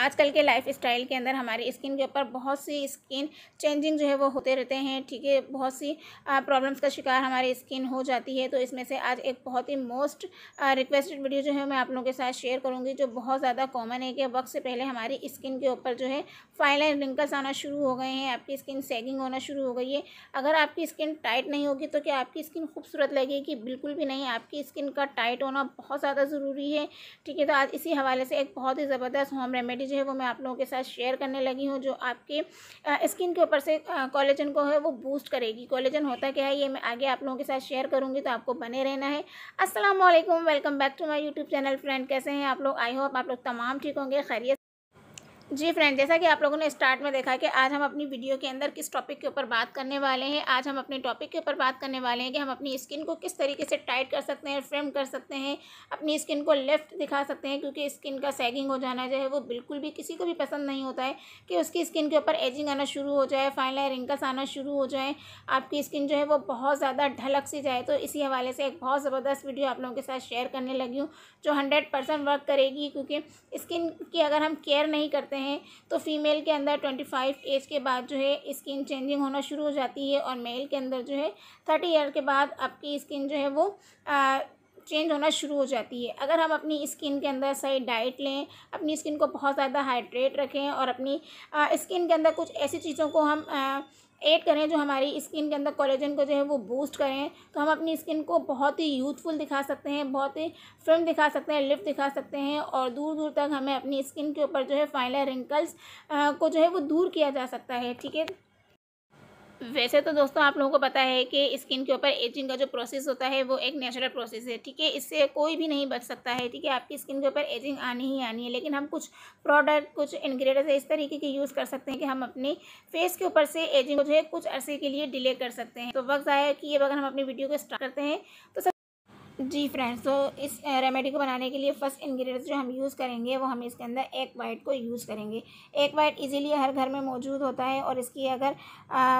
आजकल के life style के अंदर हमारी स्किन के ऊपर बहुत सी स्किन चेंजिंग जो है वो होते रहते हैं ठीक है बहुत सी प्रॉब्लम्स का शिकार हमारी स्किन हो जाती है तो इसमें से आज एक बहुत ही मोस्ट रिक्वेस्टेड वीडियो जो है मैं आप लोगों के साथ शेयर करूँगी जो बहुत ज़्यादा कॉमन है कि वक्त से पहले हमारी स्किन के ऊपर जो है फाइनल रिंकल्स आना शुरू हो गए हैं आपकी स्किन सेगिंग होना शुरू हो गई है अगर आपकी स्किन टाइट नहीं होगी तो क्या आपकी स्किन खूबसूरत लगेगी बिल्कुल भी नहीं आपकी स्किन का टाइट होना बहुत ज़्यादा ज़रूरी है ठीक है तो आज इसी हवाले से एक बहुत ही ज़बरदस्त होम रेमेडी चीज़ है वो मैं आप लोगों के साथ शेयर करने लगी हूँ जो आपके स्किन के ऊपर से कॉलेजन को है वो बूस्ट करेगी कॉलेजन होता क्या है ये मैं आगे आप लोगों के साथ शेयर करूँगी तो आपको बने रहना है असलम welcome back to my YouTube channel friend कैसे हैं आप लोग आई होप आप लोग तमाम ठीक होंगे खैरियत जी फ्रेंड जैसा कि आप लोगों ने स्टार्ट में देखा कि आज हम अपनी वीडियो के अंदर किस टॉपिक के ऊपर बात करने वाले हैं आज हम अपने टॉपिक के ऊपर बात करने वाले हैं कि हम अपनी स्किन को किस तरीके से टाइट कर सकते हैं फ्रेम कर सकते हैं अपनी स्किन को लेफ्ट दिखा सकते हैं क्योंकि स्किन का सैगिंग हो जाना जो है वो बिल्कुल भी किसी को भी पसंद नहीं होता है कि उसकी स्किन के ऊपर एजिंग आना शुरू हो जाए फाइनल रिंकल्स आना शुरू हो जाए आपकी स्किन जो है वो बहुत ज़्यादा ढलक सी जाए तो इसी हवाले से एक बहुत ज़बरदस्त वीडियो आप लोगों के साथ शेयर करने लगी हूँ जो हंड्रेड वर्क करेगी क्योंकि स्किन की अगर हम केयर नहीं करते हैं तो फीमेल के अंदर ट्वेंटी फाइव एज के बाद जो है स्किन चेंजिंग होना शुरू हो जाती है और मेल के अंदर जो है थर्टी ईयर के बाद आपकी स्किन जो है वो चेंज होना शुरू हो जाती है अगर हम अपनी स्किन के अंदर सही डाइट लें अपनी स्किन को बहुत ज़्यादा हाइड्रेट रखें और अपनी स्किन के अंदर कुछ ऐसी चीज़ों को हम ऐड करें जो हमारी स्किन के अंदर कोलेजन को जो है वो बूस्ट करें तो हम अपनी स्किन को बहुत ही यूथफुल दिखा सकते हैं बहुत ही फिल्म दिखा सकते हैं लिफ्ट दिखा सकते हैं और दूर दूर तक हमें अपनी स्किन के ऊपर जो है फाइनल रिंकल्स को जो है वो दूर किया जा सकता है ठीक है वैसे तो दोस्तों आप लोगों को पता है कि स्किन के ऊपर एजिंग का जो प्रोसेस होता है वो एक नेचुरल प्रोसेस है ठीक है इससे कोई भी नहीं बच सकता है ठीक है आपकी स्किन के ऊपर एजिंग आनी ही आनी है लेकिन हम कुछ प्रोडक्ट कुछ इन्ग्रीडियंट्स इस तरीके के यूज़ कर सकते हैं कि हम अपने फेस के ऊपर से एजिंग जो है कुछ अरसे के लिए डिले कर सकते हैं तो वक्त आया कि अगर हम अपनी वीडियो को स्टार्ट करते हैं तो जी फ्रेंड्स तो इस रेमेडी को बनाने के लिए फर्स्ट इंग्रेडिएंट्स जो हम यूज़ करेंगे वो हम इसके अंदर एक वाइट को यूज़ करेंगे एक वाइट इजीली हर घर में मौजूद होता है और इसकी अगर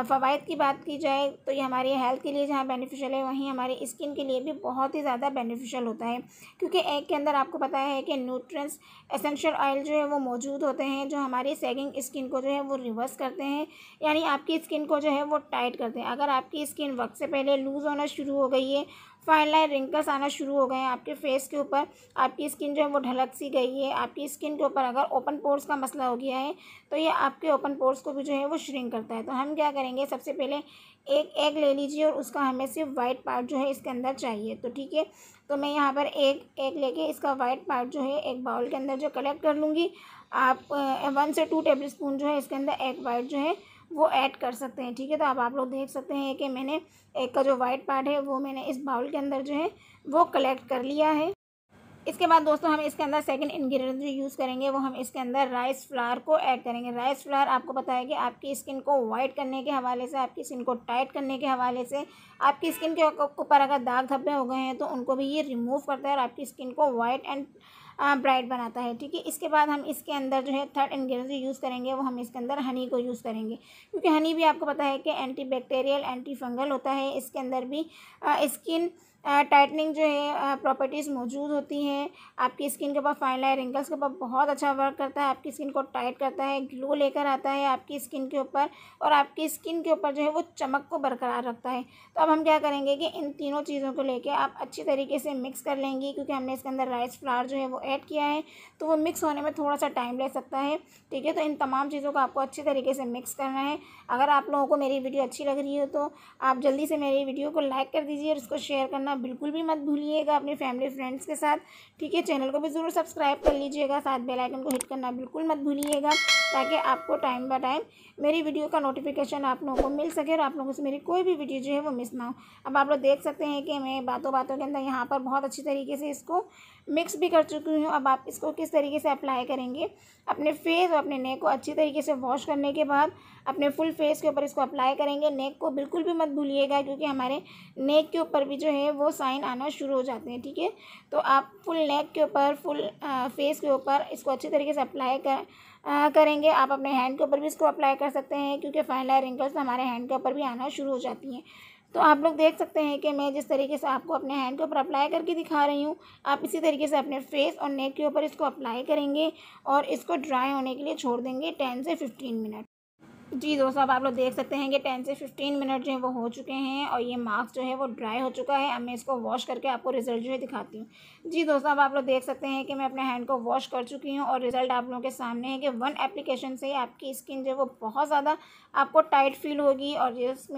फ़वाद की बात की जाए तो ये हमारी हेल्थ के लिए जहाँ बेनिफिशियल है वहीं हमारी स्किन के लिए भी बहुत ही ज़्यादा बेनिफिशियल होता है क्योंकि एक के अंदर आपको पता है कि न्यूट्रंस एसेंशियल ऑयल जो है वो मौजूद होते हैं जो हमारी सेगिंग स्किन को जो है वो रिवर्स करते हैं यानी आपकी स्किन को जो है वो टाइट करते हैं अगर आपकी स्किन वक्त से पहले लूज़ होना शुरू हो गई है फाइन लाइन रिंकल्स आना शुरू हो गए हैं आपके फेस के ऊपर आपकी स्किन जो है वो ढलक सी गई है आपकी स्किन के ऊपर अगर ओपन पोर्स का मसला हो गया है तो ये आपके ओपन पोर्स को भी जो है वो श्रिंक करता है तो हम क्या करेंगे सबसे पहले एक एग ले लीजिए और उसका हमें सिर्फ वाइट पार्ट जो है इसके अंदर चाहिए तो ठीक है तो मैं यहाँ पर एक एग लेके इसका वाइट पार्ट जो है एक बाउल के अंदर जो कलेक्ट कर लूँगी आप वन से टू टेबल स्पून जो है इसके अंदर एग वाइट जो है वो ऐड कर सकते हैं ठीक है तो अब आप लोग देख सकते हैं कि मैंने एक का जो वाइट पार्ट है वो मैंने इस बाउल के अंदर जो है वो कलेक्ट कर लिया है इसके बाद दोस्तों हम इसके अंदर सेकंड इन्ग्रीडियंट जो यूज़ करेंगे वो हम इसके अंदर राइस फ्लावर को ऐड करेंगे राइस फ्लावर आपको पता है कि आपकी स्किन को वाइट करने के हवाले से आपकी स्किन को टाइट करने के हवाले से आपकी स्किन के ऊपर अगर दाग धब्बे हो गए हैं तो उनको भी ये रिमूव करता है और आपकी स्किन को वाइट एंड ब्राइट बनाता है ठीक है इसके बाद हम इसके अंदर जो है थर्ड इन्ग्रीडियंट जो यूज़ करेंगे वो हम इसके अंदर हनी को यूज़ करेंगे क्योंकि हनी भी आपको पता है कि एंटी बैक्टेरियल एंटी फंगल होता है इसके अंदर भी स्किन टाइटनिंग जो है प्रॉपर्टीज़ मौजूद होती हैं आपकी स्किन के ऊपर फाइन लाइन रिंकल्स के ऊपर बहुत अच्छा वर्क करता है आपकी स्किन को टाइट करता है ग्लो लेकर आता है आपकी स्किन के ऊपर और आपकी स्किन के ऊपर जो है वो चमक को बरकरार रखता है तो अब हम क्या करेंगे कि इन तीनों चीज़ों को लेकर आप अच्छी तरीके से मिक्स कर लेंगी क्योंकि हमने इसके अंदर राइस फ्लावर जो है वो ऐड किया है तो वो मिक्स होने में थोड़ा सा टाइम ले सकता है ठीक है तो इन तमाम चीज़ों को आपको अच्छे तरीके से मिक्स करना है अगर आप लोगों को मेरी वीडियो अच्छी लग रही हो तो आप जल्दी से मेरी वीडियो को लाइक कर दीजिए और इसको शेयर करना बिल्कुल भी मत भूलिएगा अपनी फैमिली फ्रेंड्स के साथ ठीक है चैनल को भी ज़रूर सब्सक्राइब कर लीजिएगा साथ बेलाइकन को हिट करना बिल्कुल मत भूलिएगा ताकि आपको टाइम बाय टाइम मेरी वीडियो का नोटिफिकेशन आप लोगों को मिल सके और आप लोगों से मेरी कोई भी वीडियो जो है वो मिस ना हो अब आप लोग देख सकते हैं कि मैं बातों बातों के अंदर यहाँ पर बहुत अच्छी तरीके से इसको मिक्स भी कर चुकी हूँ अब आप इसको किस तरीके से अप्लाई करेंगे अपने फेस और अपने नेक को अच्छी तरीके से वॉश करने के बाद अपने फुल फेस के ऊपर इसको अप्लाई करेंगे नेक को बिल्कुल भी मत भूलिएगा क्योंकि हमारे नेक के ऊपर भी जो है वो साइन आना शुरू हो जाते हैं ठीक है थीके? तो आप फुल नेक के ऊपर फुल फेस के ऊपर इसको अच्छी तरीके से अप्लाई कर आ, करेंगे आप अपने हैंड के ऊपर भी इसको अप्लाई कर सकते हैं क्योंकि फाइनल रिंकल्स हमारे हैंड के ऊपर भी आना शुरू हो जाती हैं तो आप लोग देख सकते हैं कि मैं जिस तरीके से आपको अपने हैंड के ऊपर अप्लाई करके दिखा रही हूँ आप इसी तरीके से अपने फेस और नेक के ऊपर इसको अप्लाई करेंगे और इसको ड्राई होने के लिए छोड़ देंगे टेन से फिफ्टीन मिनट जी दोस्तों अब आप लोग देख सकते हैं कि टेन से फिफ्टीन मिनट जो है वो हो चुके हैं और ये मास्क जो है वो ड्राई हो चुका है अब मैं इसको वॉश करके आपको रिजल्ट जो है दिखाती हूँ जी दोस्तों अब आप लोग देख सकते हैं कि मैं अपने हैंड को वॉश कर चुकी हूँ और रिजल्ट आप लोगों के सामने है कि वन एप्लीकेशन से आपकी स्किन जो है वो बहुत ज़्यादा आपको टाइट फील होगी और जिस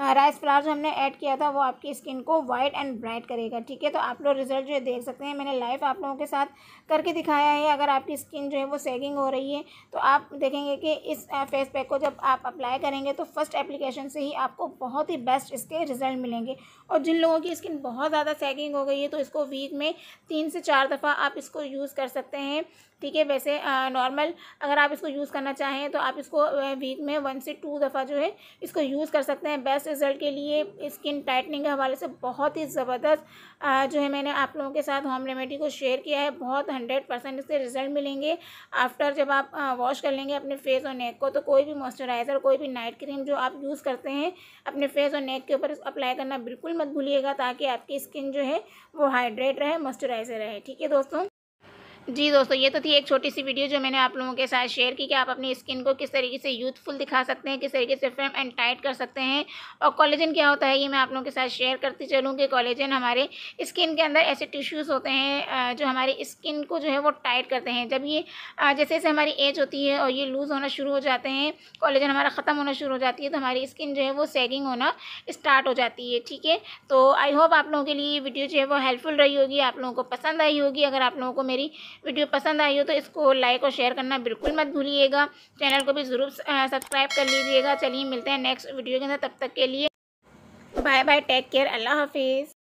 राइस फ्लावर जो हमने ऐड किया था वो आपकी स्किन को वाइट एंड ब्राइट करेगा ठीक है तो आप लोग रिजल्ट जो है देख सकते हैं मैंने लाइव आप लोगों के साथ करके दिखाया है अगर आपकी स्किन जो है वो सेगिंग हो रही है तो आप देखेंगे कि इस फेस पैक को जब आप अप्लाई करेंगे तो फर्स्ट एप्लीकेशन से ही आपको बहुत ही बेस्ट इसके रिजल्ट मिलेंगे और जिन लोगों की स्किन बहुत ज़्यादा सेगिंग हो गई है तो इसको वीक में तीन से चार दफ़ा आप इसको यूज़ कर सकते हैं ठीक है वैसे नॉर्मल अगर आप इसको यूज़ करना चाहें तो आप इसको वीक में वन से टू दफ़ा जो है इसको यूज़ कर सकते हैं बेस्ट रिजल्ट के लिए स्किन टाइटनिंग के हवाले से बहुत ही ज़बरदस्त जो है मैंने आप लोगों के साथ होम रेमेडी को शेयर किया है बहुत हंड्रेड परसेंट इसके रिजल्ट मिलेंगे आफ्टर जब आप वॉश कर लेंगे अपने फेस और नेक को तो कोई भी मॉइस्चराइज़र कोई भी नाइट क्रीम जो आप यूज़ करते हैं अपने फेस और नेक के ऊपर अप्लाई करना बिल्कुल मत भूलिएगा ताकि आपकी स्किन जो है वो हाइड्रेट रहे मॉइस्चराइजर रहे ठीक है दोस्तों जी दोस्तों ये तो थी एक छोटी सी वीडियो जो मैंने आप लोगों के साथ शेयर की कि आप अपनी स्किन को किस तरीके से यूथफुल दिखा सकते हैं किस तरीके से फ्रेम एंड टाइट कर सकते हैं और कॉलेजन क्या होता है ये मैं आप लोगों के साथ शेयर करती चलूँ कि कॉलेजन हमारे स्किन के अंदर ऐसे टिश्यूज़ होते हैं जो हमारी स्किन को जो है वो टाइट करते हैं जब ये जैसे जैसे हमारी एज होती है और ये लूज़ होना शुरू हो जाते हैं कॉलेजन हमारा ख़त्म होना शुरू हो जाती है तो हमारी स्किन जो है वो सैगिंग होना स्टार्ट हो जाती है ठीक है तो आई होप आप लोगों के लिए वीडियो जो है वो हेल्पफुल रही होगी आप लोगों को पसंद आई होगी अगर आप लोगों को मेरी वीडियो पसंद आई हो तो इसको लाइक और शेयर करना बिल्कुल मत भूलिएगा चैनल को भी ज़रूर सब्सक्राइब कर लीजिएगा चलिए मिलते हैं नेक्स्ट वीडियो के अंदर तब तक के लिए बाय बाय टेक केयर अल्लाह हाफिज़